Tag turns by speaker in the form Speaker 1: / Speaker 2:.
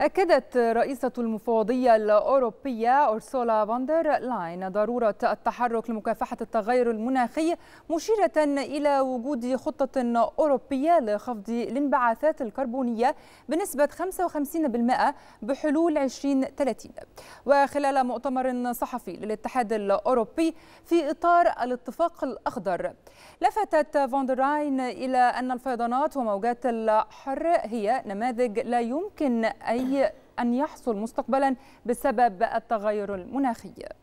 Speaker 1: أكدت رئيسة المفوضية الأوروبية أورسولا فاندر لاين ضرورة التحرك لمكافحة التغير المناخي مشيرة إلى وجود خطة أوروبية لخفض الانبعاثات الكربونية بنسبة 55% بحلول 2030 وخلال مؤتمر صحفي للاتحاد الأوروبي في إطار الاتفاق الأخضر لفتت فاندر لاين إلى أن الفيضانات وموجات الحر هي نماذج لا يمكن أن عليه أن يحصل مستقبلا بسبب التغير المناخي